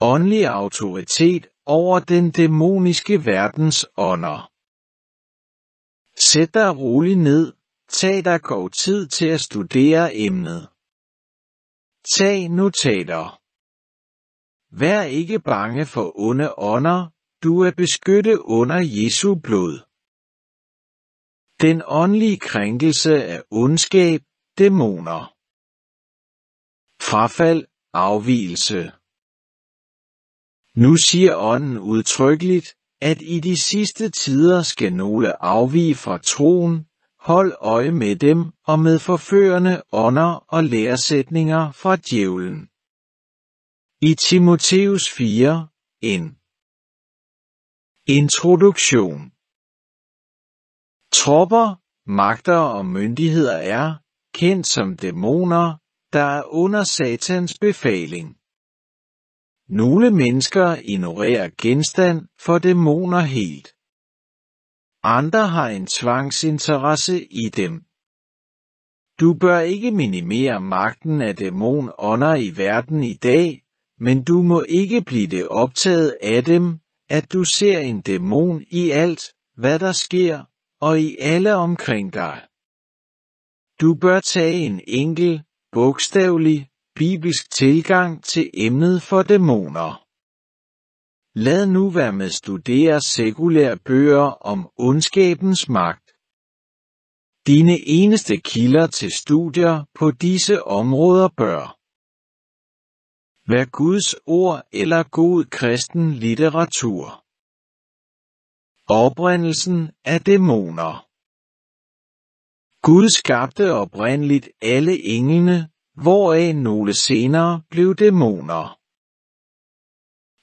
åndelig autoritet over den dæmoniske verdens ånder. Sæt dig roligt ned, tag dig god tid til at studere emnet. Tag notater. Vær ikke bange for onde ånder, du er beskyttet under Jesu blod. Den åndelige krænkelse af ondskab, dæmoner. Frafald, afvielse. Nu siger ånden udtrykkeligt, at i de sidste tider skal nogle afvige fra troen, hold øje med dem og med forførende ånder og læresætninger fra djævlen. I Timoteus 4, en Introduktion Tropper, magter og myndigheder er, kendt som dæmoner, der er under satans befaling. Nogle mennesker ignorerer genstand for dæmoner helt. Andre har en tvangsinteresse i dem. Du bør ikke minimere magten af dæmonånder i verden i dag, men du må ikke blive det optaget af dem, at du ser en dæmon i alt, hvad der sker, og i alle omkring dig. Du bør tage en enkel, bogstavelig, Bibelsk tilgang til emnet for dæmoner. Lad nu være med at studere sekulære bøger om ondskabens magt. Dine eneste kilder til studier på disse områder bør være Guds ord eller god kristen litteratur. Oprindelsen af dæmoner Gud skabte oprindeligt alle englene hvoraf nogle senere blev dæmoner.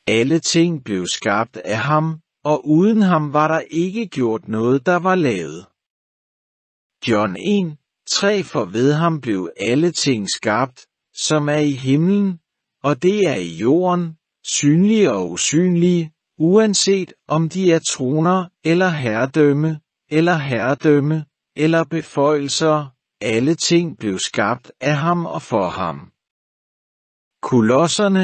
Alle ting blev skabt af ham, og uden ham var der ikke gjort noget, der var lavet. John 1, 3 For ved ham blev alle ting skabt, som er i himlen, og det er i jorden, synlige og usynlige, uanset om de er troner eller herredømme, eller herredømme, eller beføjelser, alle ting blev skabt af ham og for ham. Kolosserne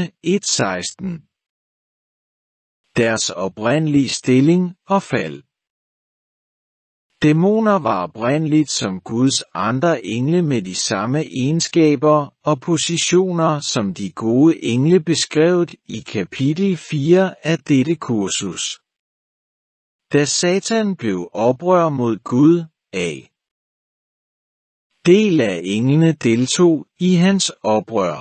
1.16 Deres oprindelige stilling og fald Dæmoner var oprindeligt som Guds andre engle med de samme egenskaber og positioner som de gode engle beskrevet i kapitel 4 af dette kursus. Da Satan blev oprør mod Gud, A del af englene deltog i hans oprør.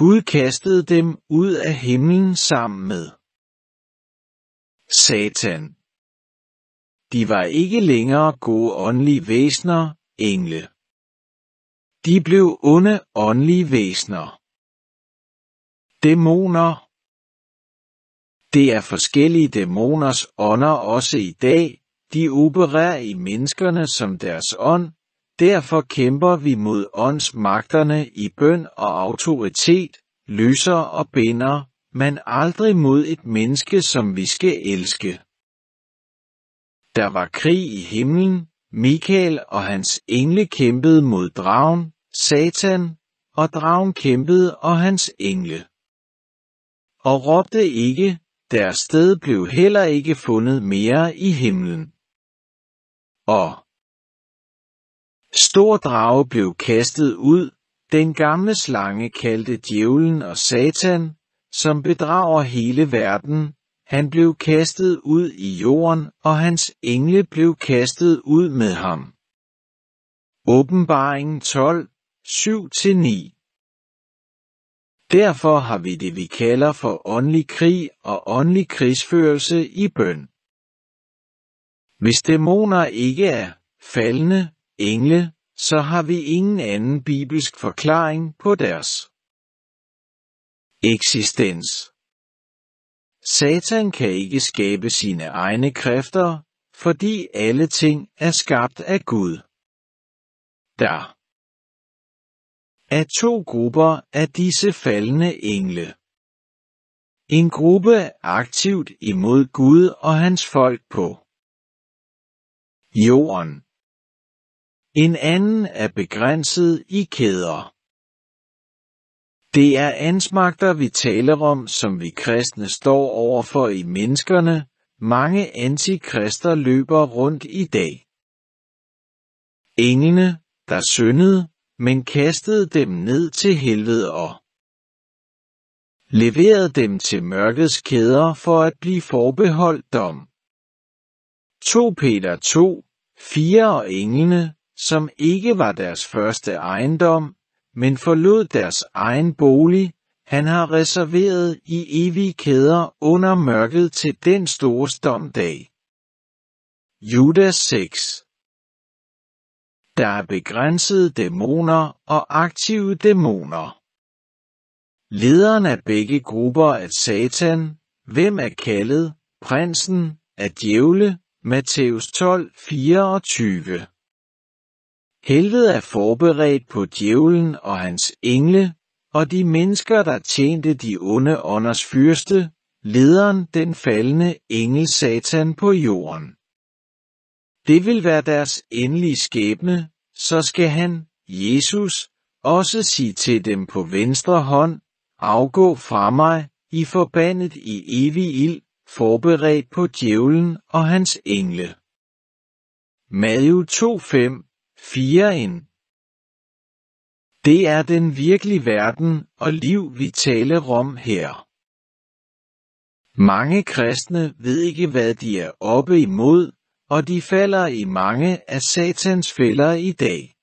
Gud kastede dem ud af himlen sammen med Satan. De var ikke længere gode åndelige væsner, engle. De blev onde åndelige væsner. Dæmoner. Det er forskellige dæmoners ånder også i dag. De opererer i menneskerne som deres ånd, Derfor kæmper vi mod åndsmagterne i bøn og autoritet, løser og binder, men aldrig mod et menneske, som vi skal elske. Der var krig i himlen, Mikael og hans engle kæmpede mod dragen, Satan, og dragen kæmpede og hans engle. Og råbte ikke, deres sted blev heller ikke fundet mere i himlen. Og Stor drage blev kastet ud, den gamle slange kaldte djævlen og satan, som bedrager hele verden, han blev kastet ud i jorden, og hans engle blev kastet ud med ham. Åbenbaringen 12, 7-9 Derfor har vi det, vi kalder for åndelig krig og åndelig krigsførelse i bøn. Hvis dæmoner ikke er faldende, engle, så har vi ingen anden bibelsk forklaring på deres eksistens. Satan kan ikke skabe sine egne kræfter, fordi alle ting er skabt af Gud. Der er to grupper af disse faldende engle. En gruppe er aktivt imod Gud og hans folk på jorden, en anden er begrænset i kæder. Det er ansmagter, vi taler om, som vi kristne står overfor i menneskerne. Mange antikrister løber rundt i dag. Englene, der syndede, men kastede dem ned til helvede og leverede dem til mørkets kæder for at blive forbeholdt dem. 2 Peter 2, 4 og englene, som ikke var deres første ejendom, men forlod deres egen bolig, han har reserveret i evige kæder under mørket til den store domdag. Judas 6 Der er begrænsede dæmoner og aktive dæmoner. Lederen af begge grupper er Satan, hvem er kaldet, prinsen, af djævle, Matthæus 12, 24. Helvede er forberedt på djævlen og hans engle, og de mennesker, der tjente de onde ånders fyrste, lederen den faldende engel Satan på jorden. Det vil være deres endelige skæbne, så skal han, Jesus, også sige til dem på venstre hånd, afgå fra mig, I forbandet i evig ild, forberedt på djævlen og hans engle. Matthew 2.5 4. En. Det er den virkelige verden og liv, vi taler om her. Mange kristne ved ikke, hvad de er oppe imod, og de falder i mange af satans fælder i dag.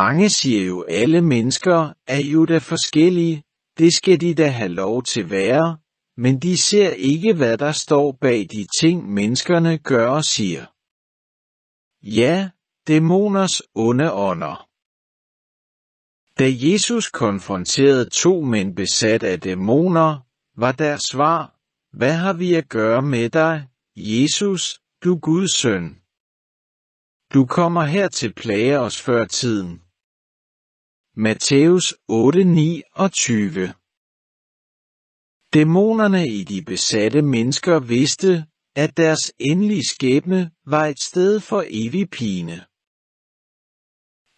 Mange siger jo, alle mennesker er jo da forskellige, det skal de da have lov til være, men de ser ikke, hvad der står bag de ting, menneskerne gør og siger. Ja, Dæmoners onde ånder Da Jesus konfronterede to mænd besat af dæmoner, var deres svar, hvad har vi at gøre med dig, Jesus, du Guds søn? Du kommer her til plage os før tiden. Matthæus 8, 20 Dæmonerne i de besatte mennesker vidste, at deres endelige skæbne var et sted for evig pine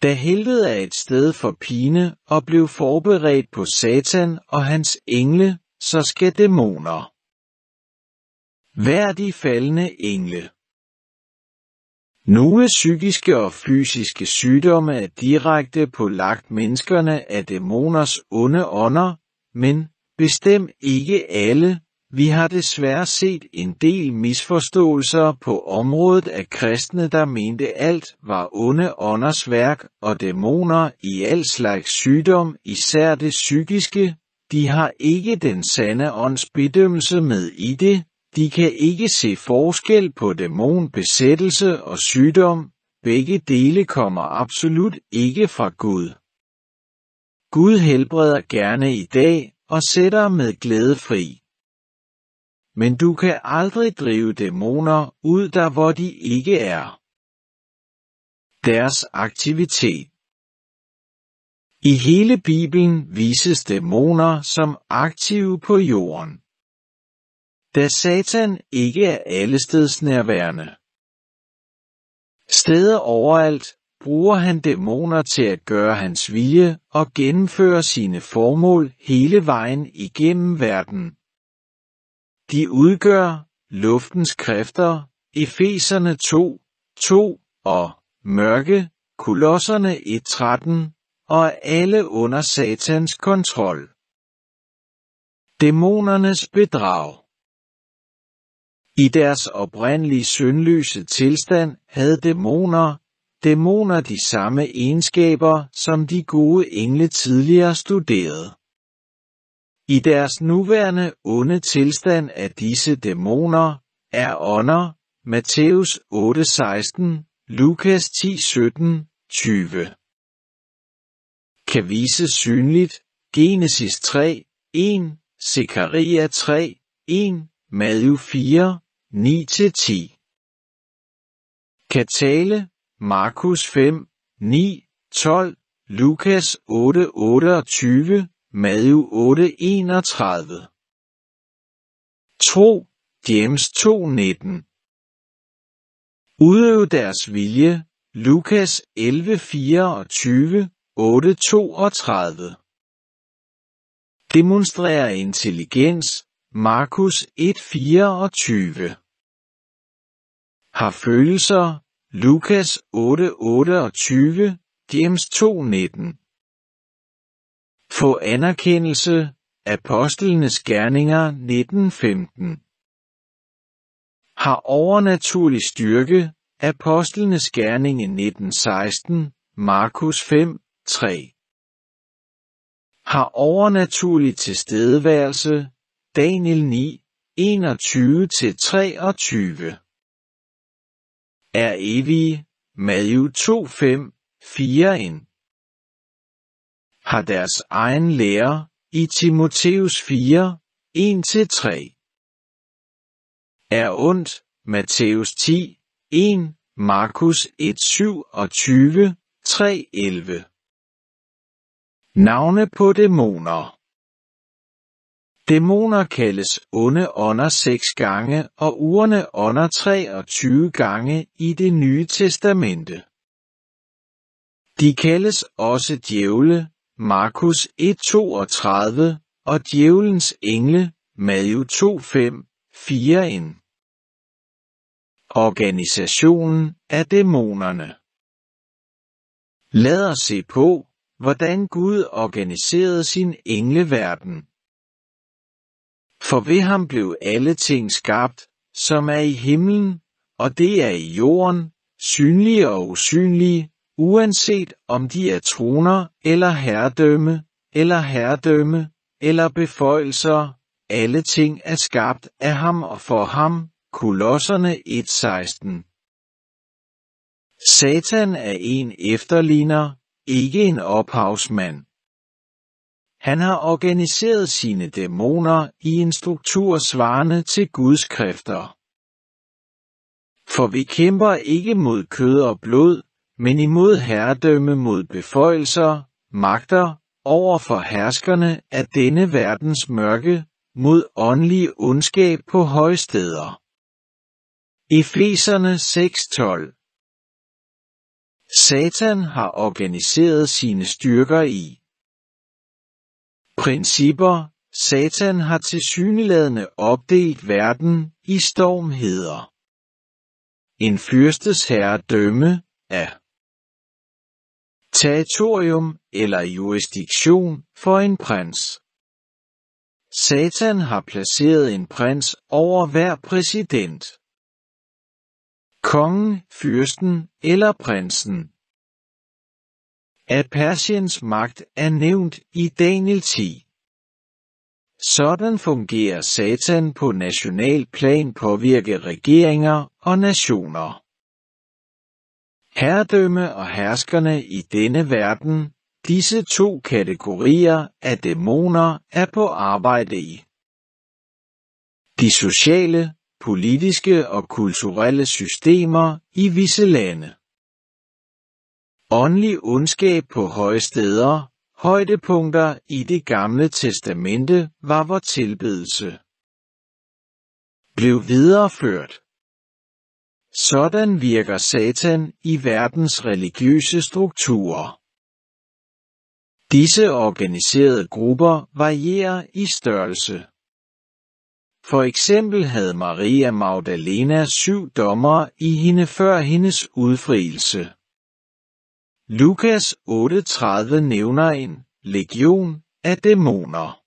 da helvede er et sted for pine og blev forberedt på Satan og hans engle, så skal dæmoner. Hver de faldende engle. Nogle psykiske og fysiske sygdomme er direkte pålagt menneskerne af dæmoners onde ånder, men bestem ikke alle, vi har desværre set en del misforståelser på området af kristne, der mente alt var onde ånders værk og dæmoner i al slags sygdom, især det psykiske. De har ikke den sande ånds bedømmelse med i det. De kan ikke se forskel på dæmonbesættelse og sygdom. Begge dele kommer absolut ikke fra Gud. Gud helbreder gerne i dag og sætter med glæde fri men du kan aldrig drive dæmoner ud der, hvor de ikke er. Deres aktivitet I hele Bibelen vises dæmoner som aktive på jorden. Da Satan ikke er allesteds nærværende. Steder overalt bruger han dæmoner til at gøre hans vilje og gennemføre sine formål hele vejen igennem verden. De udgør luftens kræfter, Efeserne 2, 2 og mørke, kolosserne 13, og alle under satans kontrol. Dæmonernes bedrag I deres oprindelige syndløse tilstand havde dæmoner, dæmoner de samme egenskaber, som de gode engle tidligere studerede. I deres nuværende onde tilstand af disse dæmoner er ånder, Matthæus 8:16, Lukas 10:17, 20. Kan vise synligt, Genesis 3, 1, Sekaria 3, 1, Matthew 4, 9-10. Kan tale, Markus 5, 9, 12, Lukas 8, 28, Matthew 8:31. 2. James 2:19. Udøv deres vilje. Lukas 11:24, 8:32. Demonstrere intelligens. Markus 1:24. Har følelser. Lukas 8:28, James 2:19. Få anerkendelse Apostlenes Gerninger 1915 Har overnaturlig styrke Apostlenes Gerninge 1916 Markus 5, 3 Har overnaturlig tilstedeværelse Daniel 9, 21-23 Er evige Matthew 2, 5, 4 ind har deres egen lærer i Timoteus 4, 1-3. Er ondt, Matthæus 10, 1, Markus 1, 27, 3, 11. Navne på dæmoner Dæmoner kaldes onde ånder seks gange og urene ånder 23 gange i det nye testamente. De kaldes også djævle, Markus 1.32 og djævelens engle, Madio 2.5.4.1. Organisationen af dæmonerne Lad os se på, hvordan Gud organiserede sin engleverden. For ved ham blev alle ting skabt, som er i himlen, og det er i jorden, synlige og usynlige, uanset om de er troner eller herredømme, eller herredømme, eller beføjelser, alle ting er skabt af ham og for ham, Kolosserne 1.16. Satan er en efterligner, ikke en ophavsmand. Han har organiseret sine dæmoner i en struktur svarende til Guds kræfter. For vi kæmper ikke mod kød og blod, men imod herredømme mod beføjelser, magter, over for herskerne af denne verdens mørke, mod åndelig ondskab på højsteder. Efeserne 6.12 Satan har organiseret sine styrker i Principper Satan har tilsyneladende opdelt verden i stormheder. En fyrstes herredømme er territorium eller jurisdiktion for en prins. Satan har placeret en prins over hver præsident. Kongen, fyrsten eller prinsen. At Persiens magt er nævnt i Daniel 10. Sådan fungerer Satan på national plan påvirke regeringer og nationer. Herredømme og herskerne i denne verden, disse to kategorier af dæmoner er på arbejde i. De sociale, politiske og kulturelle systemer i visse lande. Åndelig ondskab på høje steder, højdepunkter i det gamle testamente var vor tilbedelse. Blev videreført sådan virker Satan i verdens religiøse strukturer. Disse organiserede grupper varierer i størrelse. For eksempel havde Maria Magdalena syv dommer i hende før hendes udfrielse. Lukas 38 nævner en legion af dæmoner.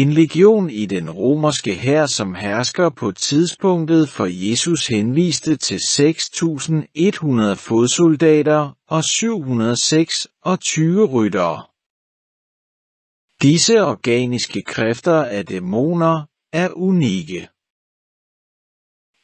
En legion i den romerske hær, som hersker på tidspunktet for Jesus henviste til 6.100 fodsoldater og 726 ryttere. Disse organiske kræfter af dæmoner er unikke.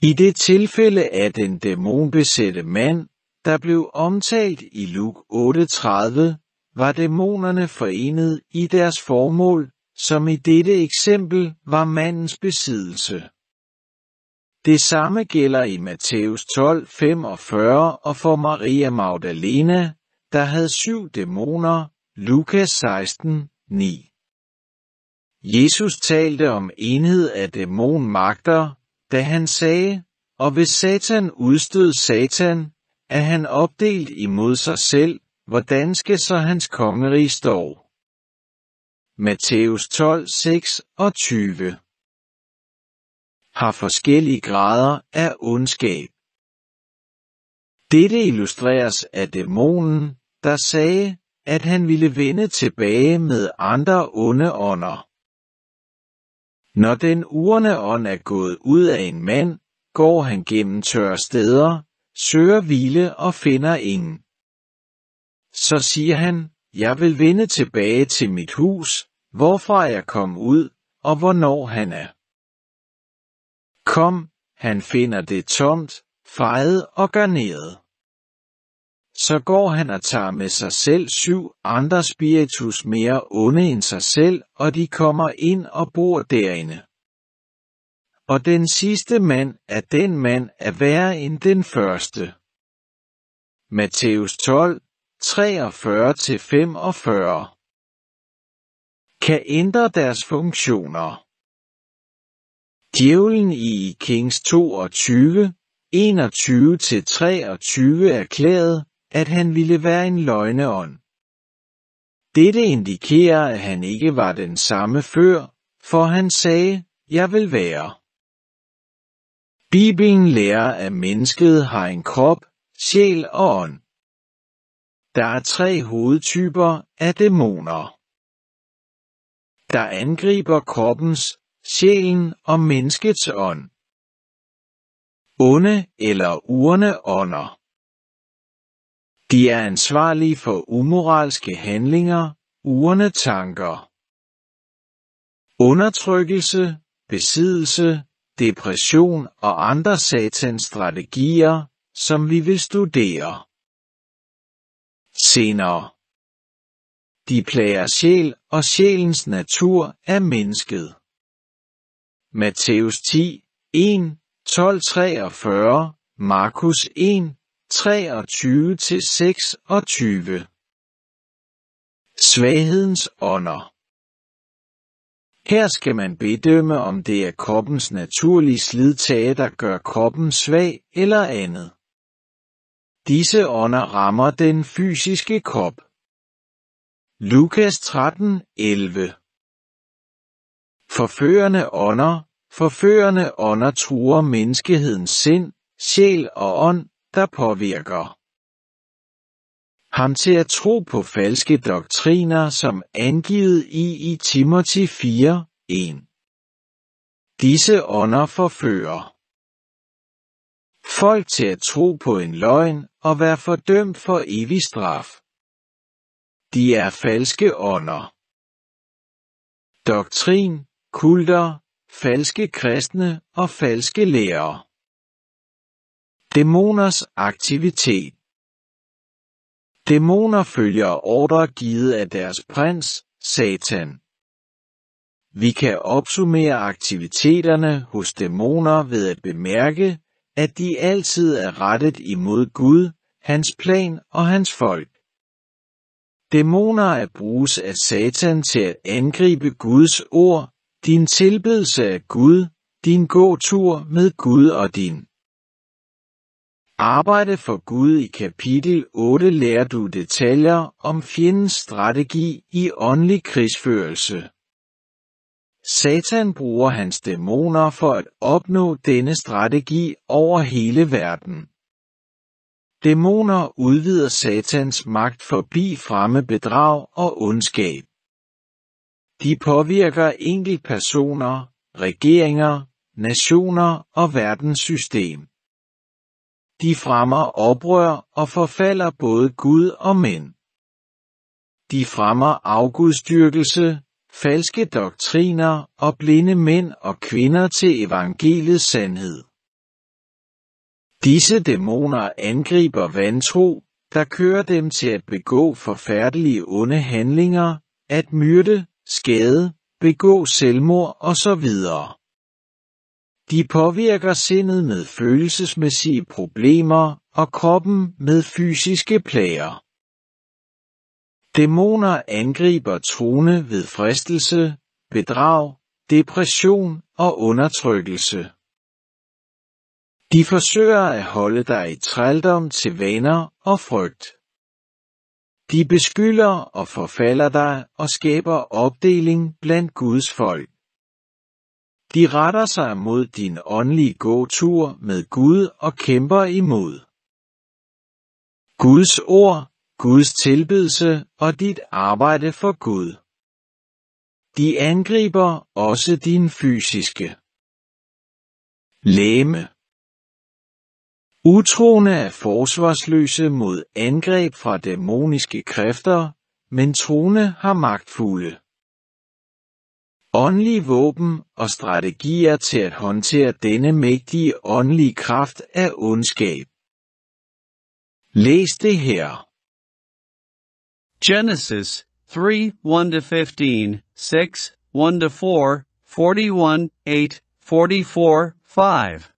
I det tilfælde af den dæmonbesatte mand, der blev omtalt i Luk 38, var dæmonerne forenet i deres formål som i dette eksempel var mandens besiddelse. Det samme gælder i Matthæus 12, 45 og for Maria Magdalena, der havde syv dæmoner, Lukas 16, 9. Jesus talte om enhed af dæmonmagter, da han sagde, og hvis Satan udstød Satan, er han opdelt imod sig selv, hvordan skal så hans kongerige stå? Matthæus 12, 6 og 20, har forskellige grader af ondskab. Dette illustreres af dæmonen, der sagde, at han ville vende tilbage med andre onde ånder. Når den urne ånd er gået ud af en mand, går han gennem tørre steder, søger hvile og finder ingen. Så siger han, jeg vil vende tilbage til mit hus, hvorfra jeg kom ud og hvornår han er. Kom, han finder det tomt, fejet og garneret. Så går han og tager med sig selv syv andre spiritus mere onde end sig selv, og de kommer ind og bor derinde. Og den sidste mand er den mand er værre end den første. Matthæus 12, 43-45 kan ændre deres funktioner. Djævlen i Kings 22, 21-23 erklærede, at han ville være en løgneånd. Dette indikerer, at han ikke var den samme før, for han sagde, jeg vil være. Bibelen lærer, at mennesket har en krop, sjæl og ånd. Der er tre hovedtyper af dæmoner der angriber kroppens, sjælen og menneskets ånd. Onde eller urne ånder. De er ansvarlige for umoralske handlinger, urne tanker. Undertrykkelse, besiddelse, depression og andre satans strategier, som vi vil studere senere. De plager sjæl, og sjælens natur er mennesket. Matthæus 10, 1, 12, 43, Markus 1, 23 til 26. Svaghedens ånder. Her skal man bedømme, om det er kroppens naturlige slidtage, der gør kroppen svag eller andet. Disse ånder rammer den fysiske krop. Lukas 13, 11 Forførende ånder, forførende ånder truer menneskehedens sind, sjæl og ånd, der påvirker ham til at tro på falske doktriner, som angivet i i Timothy 4, 1. Disse ånder forfører folk til at tro på en løgn og være fordømt for evig straf. De er falske ånder. Doktrin, kulter, falske kristne og falske lærere. Dæmoners aktivitet Dæmoner følger ordre givet af deres prins, Satan. Vi kan opsummere aktiviteterne hos dæmoner ved at bemærke, at de altid er rettet imod Gud, hans plan og hans folk. Dæmoner er bruges af Satan til at angribe Guds ord, din tilbedelse af Gud, din gåtur med Gud og din Arbejde for Gud i kapitel 8 lærer du detaljer om fjendens strategi i åndelig krigsførelse. Satan bruger hans dæmoner for at opnå denne strategi over hele verden. Dæmoner udvider satans magt forbi fremme bedrag og ondskab. De påvirker enkeltpersoner, regeringer, nationer og verdenssystem. De fremmer oprør og forfalder både Gud og mænd. De fremmer afgudstyrkelse, falske doktriner og blinde mænd og kvinder til evangeliets sandhed. Disse dæmoner angriber vantro, der kører dem til at begå forfærdelige onde handlinger, at myrde, skade, begå selvmord osv. De påvirker sindet med følelsesmæssige problemer og kroppen med fysiske plager. Dæmoner angriber trone ved fristelse, bedrag, depression og undertrykkelse. De forsøger at holde dig i trældom til vaner og frygt. De beskylder og forfalder dig og skaber opdeling blandt Guds folk. De retter sig mod din åndelige gåtur med Gud og kæmper imod. Guds ord, Guds tilbedelse og dit arbejde for Gud. De angriber også din fysiske læme. Utroende er forsvarsløse mod angreb fra dæmoniske kræfter, men troende har magtfulde åndelige våben og strategier til at håndtere denne mægtige åndelige kraft af ondskab. Læs det her. Genesis 3, 1-15, 6, 1-4, 41, 8, 44, 5.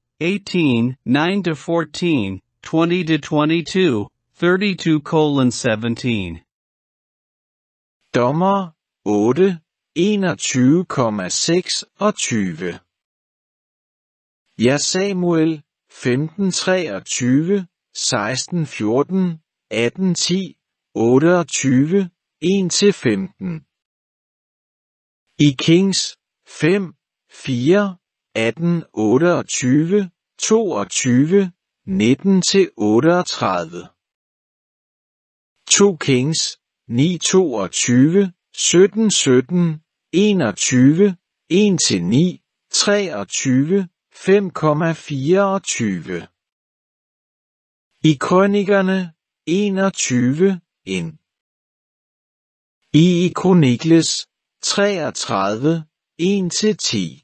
18, 9 to 14, 20 to 22, 32 colon 17. Dommer 8, 21,6 og 20. Ja Samuel 15, 23, 16, 14, 18, 10, 28, 1 til 15. I Kings 5, 4, 18, 28, 22, 19-38. 2 Kings, 9-22, 17-17, 21, 1-9, til 23, 5,24. I Kronikerne, 21, 1. I Kronikles, 33, 1-10. til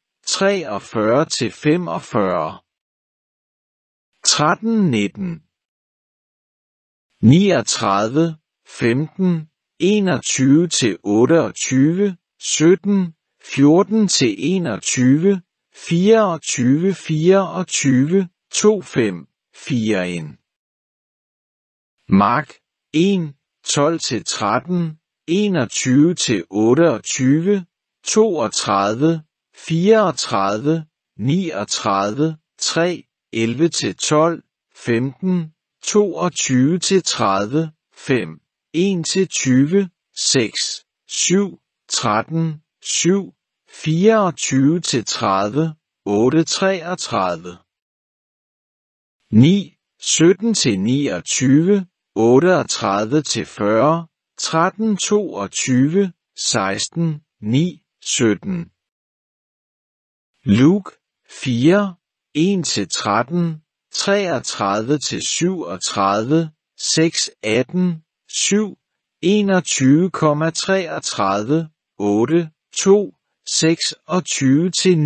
43 til 45 13 19 39 15 21 til 28 17 14 til 21 24 24 25 4 1 Mark 1 12 til 13 21 til 28 32 34, 39, 3, 11 til 12, 15, 22 til 30, 5, 1 til 20, 6, 7, 13, 7, 24 til 30, 8, 33, 9, 17 til 29, 38 til 40, 13, 22, 16, 9, 17. Luke 4, 1-13, 33-37, 6, 18, 7, 21,33, 8, 2, 26-39, til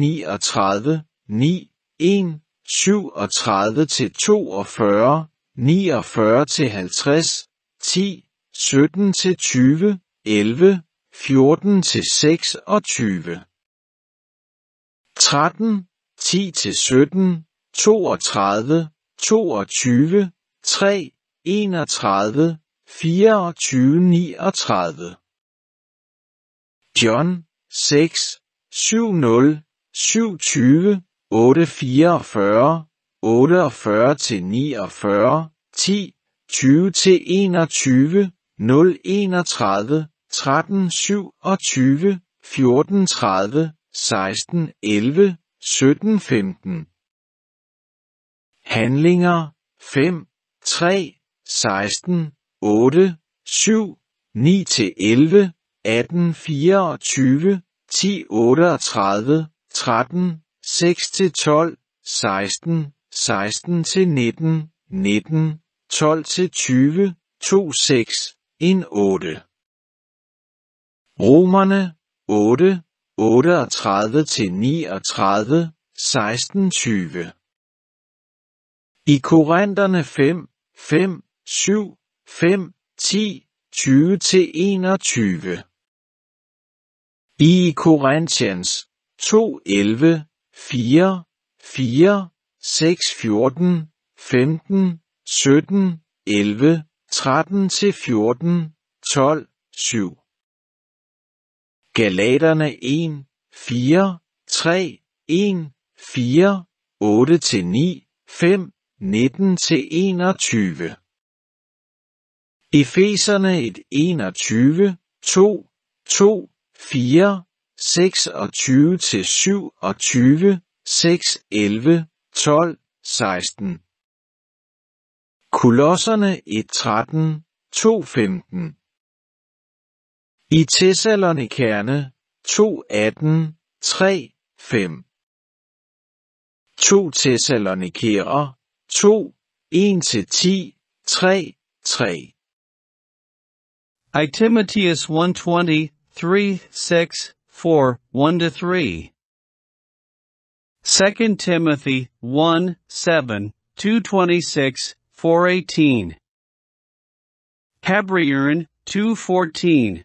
9, 1, 37-42, 49-50, til 10, 17-20, til 11, 14-26. til 13, 10-17, til 32, 22, 3, 31, 24, 39. John 6, 7-0, 7-20, 8-44, 48-49, til 10, 20-21, til 0-31, 13-27, 14-30, 16, 11, 17, 15. Handlinger 5, 3, 16, 8, 7, 9-11, til 18, 24, 10, 38, 13, 6-12, til 16, 16-19, til 19, 12-20, til 2-6, 1, 8. Romerne 8, 38 til 39, 16 20. I Korinterne 5, 5, 7, 5, 10, 20 til 21. I Korinthians 2, 11, 4, 4, 6, 14, 15, 17, 11, 13 til 14, 12, 7. Galaterne 1, 4, 3, 1, 4, 8 til 9, 5, 19 til 21. Efeserne 1, 21, 2, 2, 4, 26 til 27, 6, 11, 12, 16. Kolosserne 1, 13, 2, 15. I Thessalonikerne 3, 3.5 2 Thessalonikere 2, 1-10, 3, 3 I Timotheus 1.20, 3, 6, 4, 1-3 2 Timothy 1, 7, 226, 418 Cabrian 214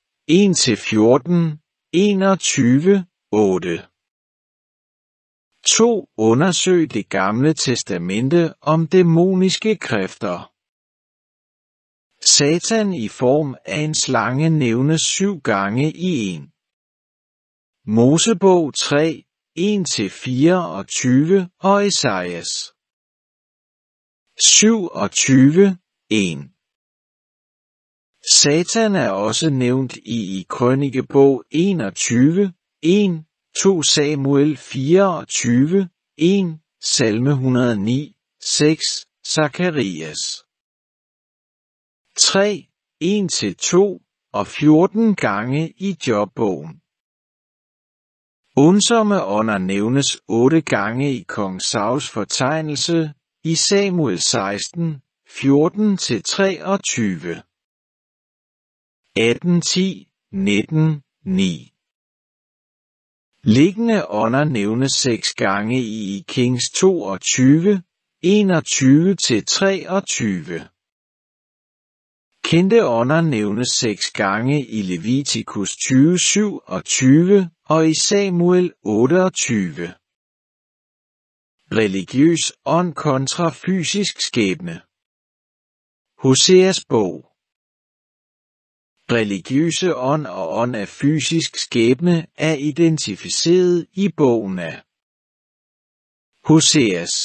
1 til 14, 21, 8. 2. Undersøg det gamle testamente om dæmoniske kræfter. Satan i form af en slange nævnes syv gange i en. Mosebog 3, 1-24 og Esajas 27, 1. Satan er også nævnt i Krønikebog 21, 1, 2 Samuel 24, 1, Salme 109, 6, Zakarias 3, 1-2 og 14 gange i jobbogen. Undsomme ånder nævnes 8 gange i kong Sauls fortegnelse i Samuel 16, 14-23. 18, 10, 19, 9. Liggende ånder nævnes seks gange i Kings 22, 21-23. Kendte ånder nævnes seks gange i Levitikus 20, 27 og i Samuel 28. Religiøs ånd kontra fysisk skæbne. Hoseas bog religiøse ånd og ånd af fysisk skæbne er identificeret i bogen af Hoseas.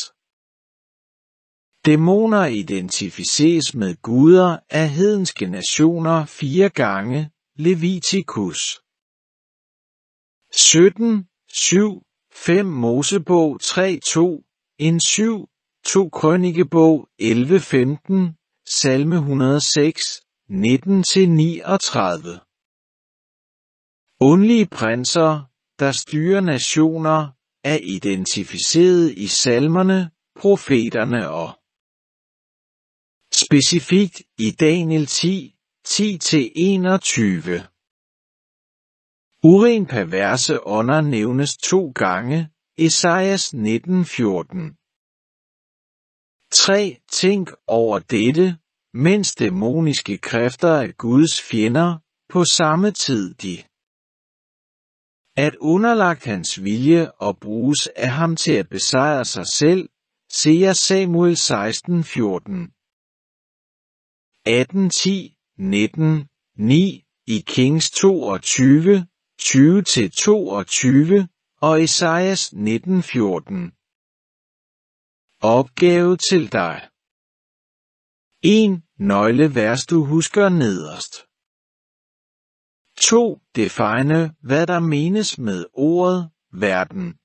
Dæmoner identificeres med guder af hedenske nationer fire gange, Levitikus 17, 7, 5 Mosebog 3, 2, en 7, 2 Krønikebog 11, 15, Salme 106, 19-39. Undlige prinser, der styrer nationer, er identificeret i salmerne, profeterne og specifikt i Daniel 10, 10-21. Uren perverse ånder nævnes to gange, Esajas 19:14. 3. Tænk over dette, mens dæmoniske kræfter er Guds fjender, på samme tid de at underlagt hans vilje og bruges af ham til at besejre sig selv, ser Samuel 16, 14. 18, 10, 19, 9 i Kings 22, 20-22 og Esajas 19, 14. Opgave til dig. 1. Nøglevers du husker nederst. 2. Define, hvad der menes med ordet verden.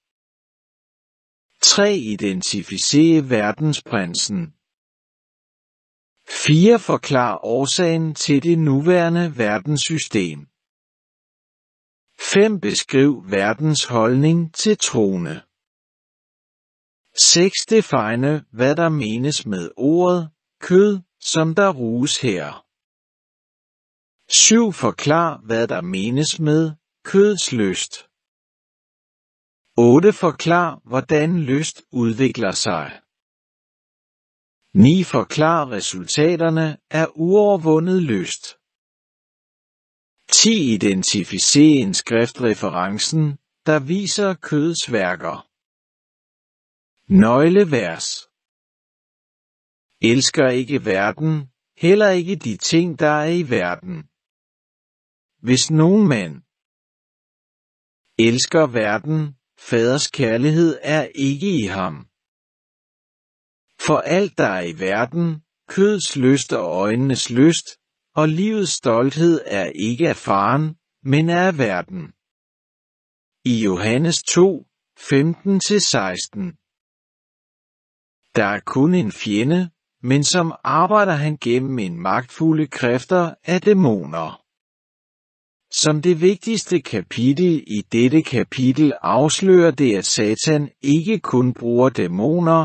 3. Identificere verdensprinsen. 4. Forklar årsagen til det nuværende verdenssystem. 5. Beskriv verdens holdning til trone. 6. Define, hvad der menes med ordet kød som der ruges her. 7. Forklar, hvad der menes med kødslyst. 8. Forklar, hvordan lyst udvikler sig. 9. Forklar resultaterne af uovervundet lyst. 10. Identificer en skriftreferencen, der viser kødsværker. Nøglevers elsker ikke verden, heller ikke de ting, der er i verden. Hvis nogen mand elsker verden, faders kærlighed er ikke i ham. For alt, der er i verden, kødets lyst og øjnenes lyst, og livets stolthed er ikke af faren, men er af verden. I Johannes 2, 15-16 Der er kun en fjende, men som arbejder han gennem en magtfulde kræfter af dæmoner. Som det vigtigste kapitel i dette kapitel afslører det, at Satan ikke kun bruger dæmoner,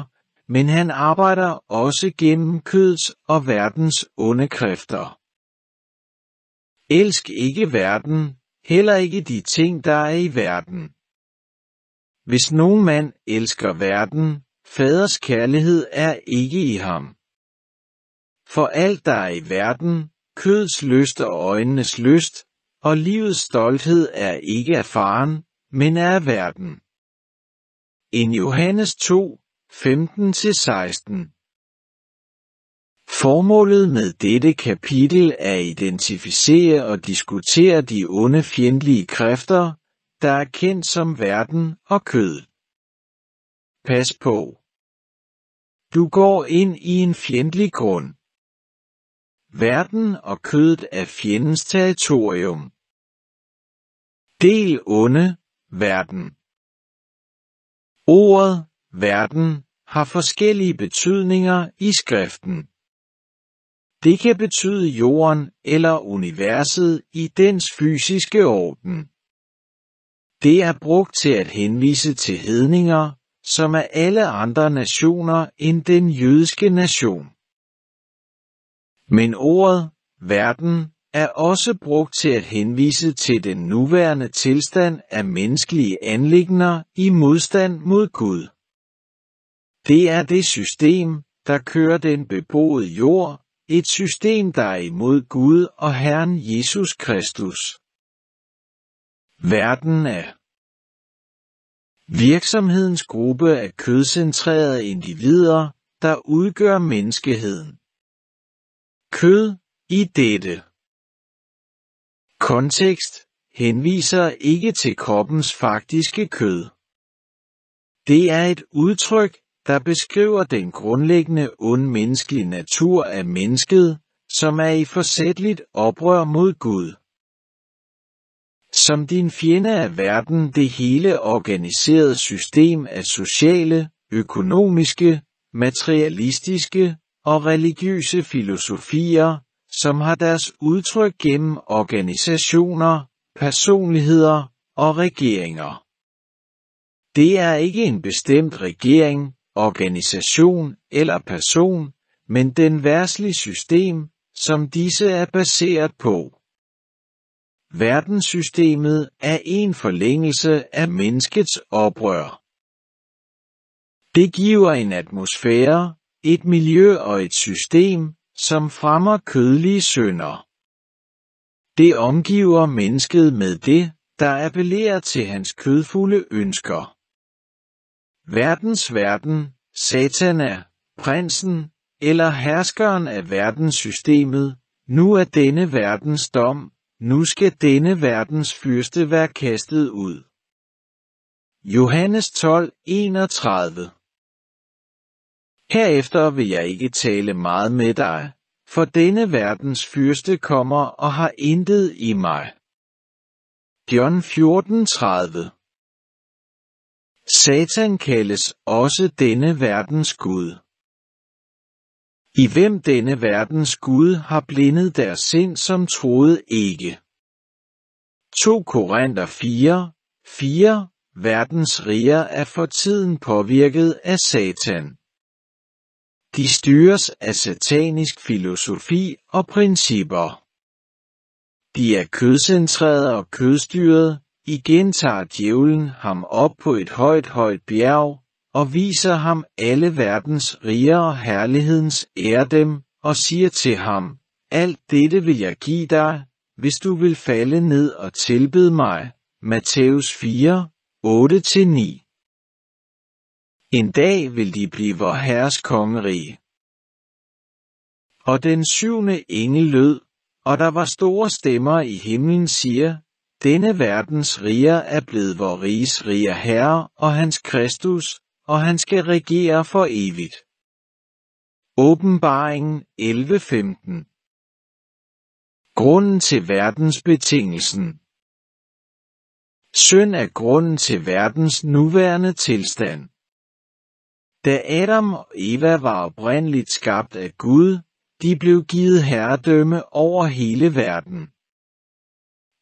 men han arbejder også gennem køds og verdens onde kræfter. Elsk ikke verden, heller ikke de ting, der er i verden. Hvis nogen mand elsker verden, faders kærlighed er ikke i ham. For alt der er i verden, kødets lyst og øjnenes lyst, og livets stolthed er ikke af faren, men er af verden. En Johannes 2, 15-16 Formålet med dette kapitel er at identificere og diskutere de onde fjendtlige kræfter, der er kendt som verden og kød. Pas på. Du går ind i en fjendtlig grund verden og kødet af fjendens territorium. Del onde verden. Ordet verden har forskellige betydninger i skriften. Det kan betyde jorden eller universet i dens fysiske orden. Det er brugt til at henvise til hedninger, som er alle andre nationer end den jødiske nation. Men ordet verden er også brugt til at henvise til den nuværende tilstand af menneskelige anlægner i modstand mod Gud. Det er det system, der kører den beboede jord, et system, der er imod Gud og Herren Jesus Kristus. Verden er Virksomhedens gruppe af kødcentrerede individer, der udgør menneskeheden kød i dette. Kontekst henviser ikke til kroppens faktiske kød. Det er et udtryk, der beskriver den grundlæggende menneskelige natur af mennesket, som er i forsætteligt oprør mod Gud. Som din fjende er verden det hele organiserede system af sociale, økonomiske, materialistiske, og religiøse filosofier, som har deres udtryk gennem organisationer, personligheder og regeringer. Det er ikke en bestemt regering, organisation eller person, men den værtslige system, som disse er baseret på. Verdenssystemet er en forlængelse af menneskets oprør. Det giver en atmosfære, et miljø og et system, som fremmer kødelige sønder. Det omgiver mennesket med det, der appellerer til hans kødfulde ønsker. Verdens verden, satan er, prinsen eller herskeren af verdenssystemet, nu er denne verdens dom, nu skal denne verdens fyrste være kastet ud. Johannes 12, 31 Herefter vil jeg ikke tale meget med dig, for denne verdens fyrste kommer og har intet i mig. John 14:30 Satan kaldes også denne verdens Gud. I hvem denne verdens Gud har blindet deres sind, som troede ikke. 2 Korinther 4, 4 Verdens riger er for tiden påvirket af Satan. De styres af satanisk filosofi og principper. De er kødcentrerede og kødstyrede, igen tager djævlen ham op på et højt, højt bjerg og viser ham alle verdens riger og herlighedens ære dem, og siger til ham, alt dette vil jeg give dig, hvis du vil falde ned og tilbede mig. Matthæus 4, 8-9 en dag vil de blive vor herres kongerige. Og den syvende engel lød, og der var store stemmer i himlen siger, denne verdens riger er blevet vor riges riger herre og hans Kristus, og han skal regere for evigt. Åbenbaringen 11.15 Grunden til verdens betingelsen er grunden til verdens nuværende tilstand. Da Adam og Eva var oprindeligt skabt af Gud, de blev givet herredømme over hele verden.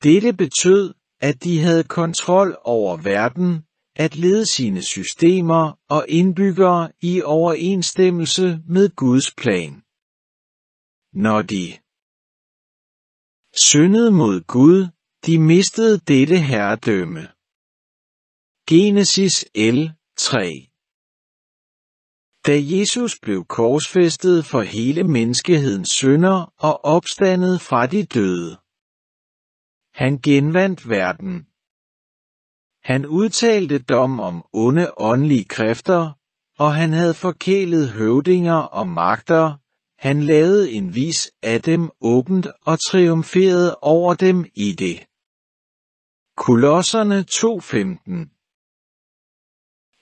Dette betød, at de havde kontrol over verden, at lede sine systemer og indbyggere i overensstemmelse med Guds plan. Når de syndede mod Gud, de mistede dette herredømme. Genesis L. 3 da Jesus blev korsfæstet for hele menneskehedens synder og opstandet fra de døde. Han genvandt verden. Han udtalte dom om onde åndelige kræfter, og han havde forkælet høvdinger og magter. Han lavede en vis af dem åbent og triumferede over dem i det. Kolosserne 2.15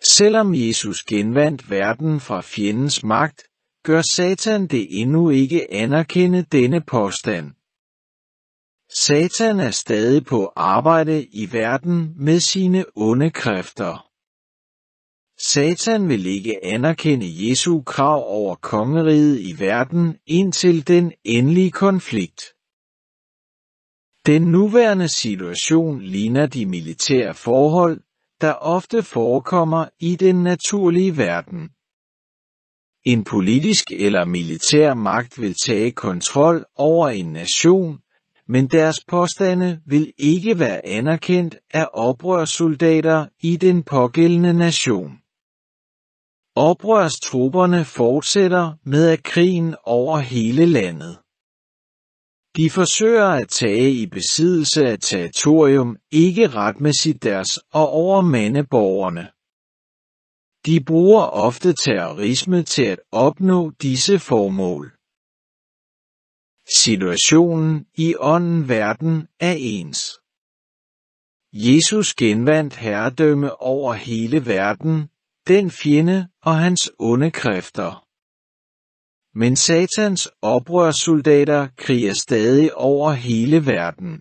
Selvom Jesus genvandt verden fra fjendens magt, gør Satan det endnu ikke anerkende denne påstand. Satan er stadig på arbejde i verden med sine onde kræfter. Satan vil ikke anerkende Jesu krav over kongeriget i verden indtil den endelige konflikt. Den nuværende situation ligner de militære forhold, der ofte forekommer i den naturlige verden. En politisk eller militær magt vil tage kontrol over en nation, men deres påstande vil ikke være anerkendt af oprørssoldater i den pågældende nation. Oprørstrupperne fortsætter med at krigen over hele landet. De forsøger at tage i besiddelse af territorium ikke retmæssigt deres og overmande borgerne. De bruger ofte terrorisme til at opnå disse formål. Situationen i ånden verden er ens. Jesus genvandt herredømme over hele verden, den fjende og hans onde kræfter. Men satans oprørssoldater kriger stadig over hele verden.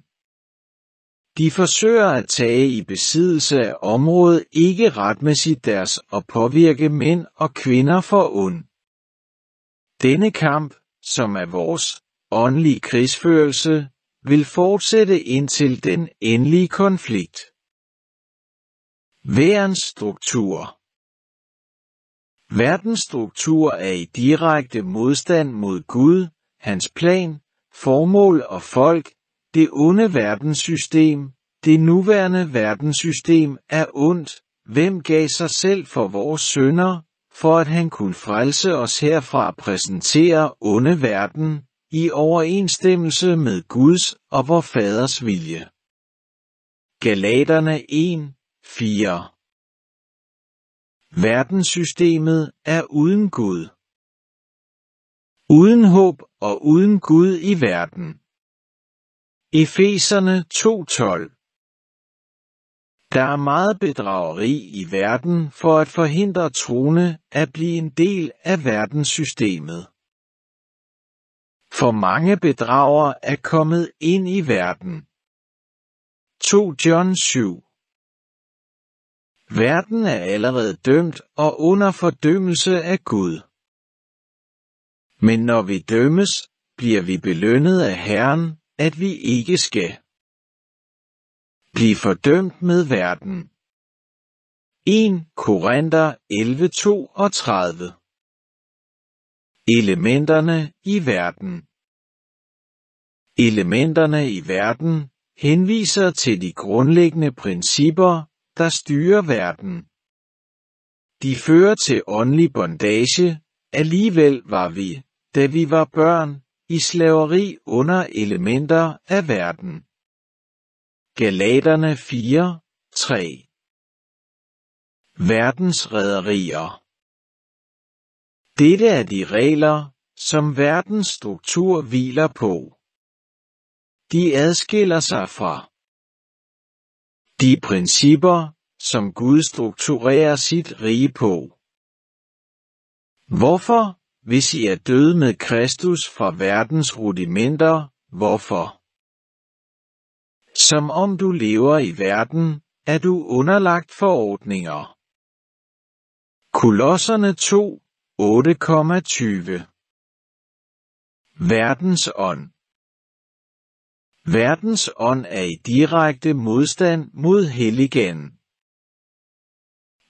De forsøger at tage i besiddelse af området ikke retmæssigt deres og påvirke mænd og kvinder for ond. Denne kamp, som er vores åndelige krigsførelse, vil fortsætte indtil den endelige konflikt. Værens struktur Verdens struktur er i direkte modstand mod Gud, hans plan, formål og folk, det onde verdenssystem, det nuværende verdenssystem er ondt. Hvem gav sig selv for vores sønder, for at han kunne frelse os herfra og præsentere onde verden, i overensstemmelse med Guds og vor faders vilje. Galaterne 1, 4 Verdenssystemet er uden Gud. Uden håb og uden Gud i verden. Efeserne 2:12 der er meget bedrageri i verden for at forhindre troende at blive en del af verdenssystemet. For mange bedrager er kommet ind i verden. 2 John 7 Verden er allerede dømt og under fordømmelse af Gud. Men når vi dømmes, bliver vi belønnet af Herren, at vi ikke skal blive fordømt med verden. 1. Korinther 11.2 og 30 Elementerne i verden Elementerne i verden henviser til de grundlæggende principper, der styrer verden. De fører til åndelig bondage, alligevel var vi, da vi var børn, i slaveri under elementer af verden. Galaterne 4, 3 Verdensrederier Dette er de regler, som verdens struktur hviler på. De adskiller sig fra de principper, som Gud strukturerer sit rige på. Hvorfor, hvis I er døde med Kristus fra verdens rudimenter, hvorfor? Som om du lever i verden, er du underlagt forordninger. Kolosserne 2, 8,20 Verdens ånd Verdens ånd er i direkte modstand mod helligen.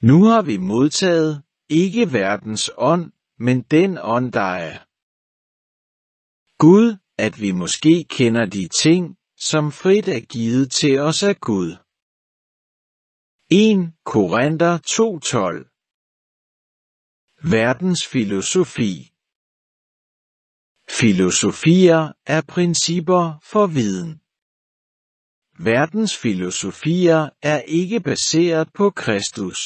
Nu har vi modtaget, ikke verdens ånd, men den ånd, der er. Gud, at vi måske kender de ting, som frit er givet til os af Gud. 1. Korinther 2.12 Verdens filosofi Filosofier er principper for viden. Verdens filosofier er ikke baseret på Kristus.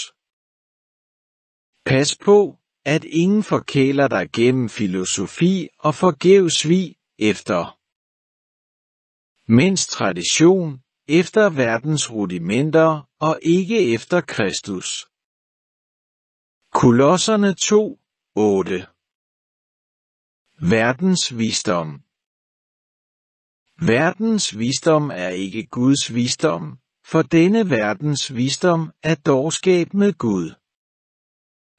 Pas på, at ingen forkæler dig gennem filosofi og forgæves vi efter. Mens tradition efter verdens rudimenter og ikke efter Kristus. Kolosserne 2, 8 Verdens visdom Verdens visdom er ikke Guds visdom, for denne verdens visdom er dårskab med Gud.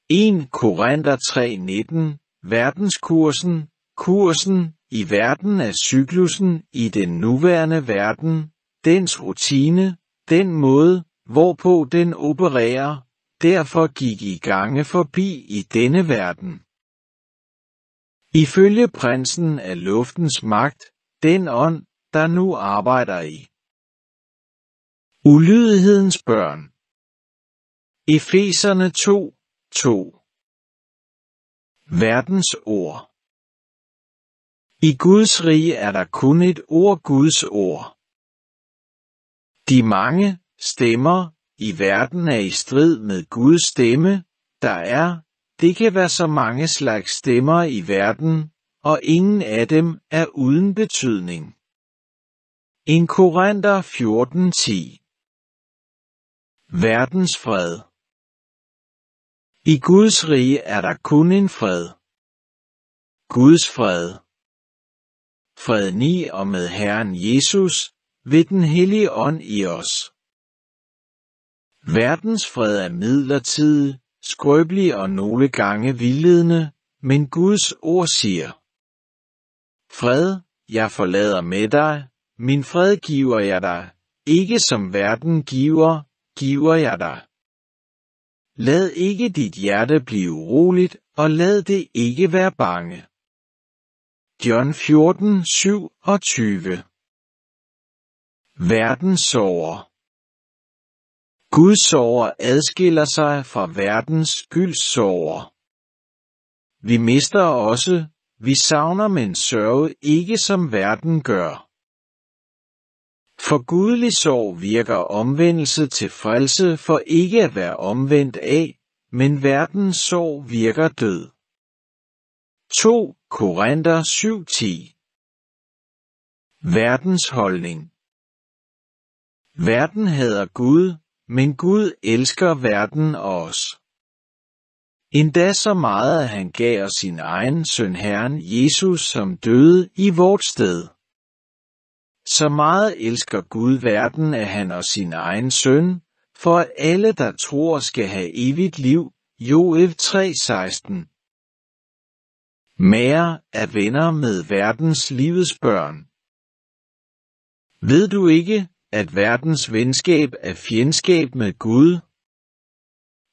1 Korinther 3:19 Verdenskursen, kursen i verden er cyklusen i den nuværende verden, dens rutine, den måde, hvorpå den opererer, derfor gik I gange forbi i denne verden. Ifølge prinsen er luftens magt den ånd, der nu arbejder i. Ulydighedens børn Efeserne 2, 2 Verdens ord I Guds rige er der kun et ord Guds ord. De mange stemmer i verden er i strid med Guds stemme, der er det kan være så mange slags stemmer i verden, og ingen af dem er uden betydning. En Korinther 14.10 Verdens fred I Guds rige er der kun en fred. Guds fred. Fred ni og med Herren Jesus, ved den hellige ånd i os. Verdens fred er midlertidig, skrøbelig og nogle gange vildledende, men Guds ord siger, Fred, jeg forlader med dig, min fred giver jeg dig, ikke som verden giver, giver jeg dig. Lad ikke dit hjerte blive uroligt, og lad det ikke være bange. John 14, 27 Verden sover. Guds sorg adskiller sig fra verdens skyldsorger. Vi mister også, vi savner, men sørge ikke som verden gør. For gudlig sorg virker omvendelse til frelse for ikke at være omvendt af, men verdens sorg virker død. 2. Korinther 7:10 Verdens holdning Verden hader Gud, men Gud elsker verden og os. Endda så meget, at han gav os sin egen søn Herren Jesus, som døde i vort sted. Så meget elsker Gud verden, at han og sin egen søn, for at alle, der tror, skal have evigt liv. Joel 3:16 Mere er venner med verdens livets børn. Ved du ikke, at verdens venskab er fjendskab med Gud.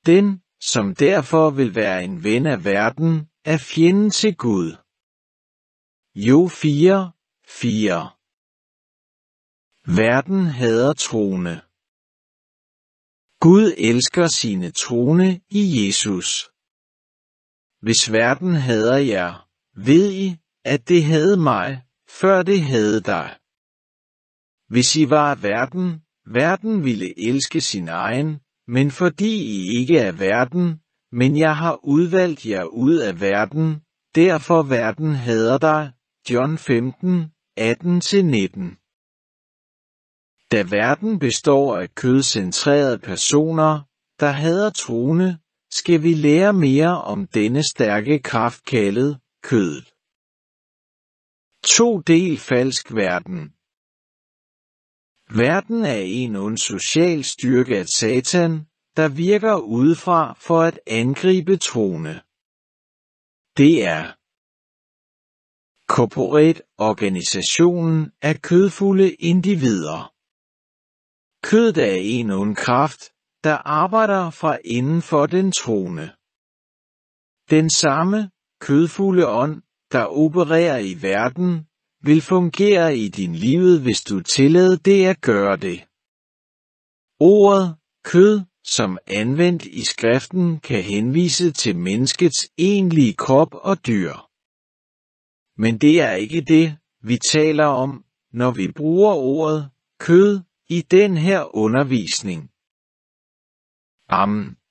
Den, som derfor vil være en ven af verden, er fjenden til Gud. Jo 4, 4 Verden hader troende. Gud elsker sine troende i Jesus. Hvis verden hader jer, ved I, at det havde mig, før det havde dig. Hvis I var af verden, verden ville elske sin egen, men fordi I ikke er verden, men jeg har udvalgt jer ud af verden, derfor verden hader dig. John 15, 18-19 Da verden består af kødcentrerede personer, der hader troende, skal vi lære mere om denne stærke kraft kaldet kød. To del falsk verden. Verden er en ond social styrke af satan, der virker udefra for at angribe troende. Det er Corporate organisationen af kødfulde individer. Kødet er en ond kraft, der arbejder fra inden for den troende. Den samme kødfulde ånd, der opererer i verden, vil fungere i din liv, hvis du tillader det at gøre det. Ordet kød, som anvendt i skriften, kan henvise til menneskets egentlige krop og dyr. Men det er ikke det, vi taler om, når vi bruger ordet kød i den her undervisning. Amen.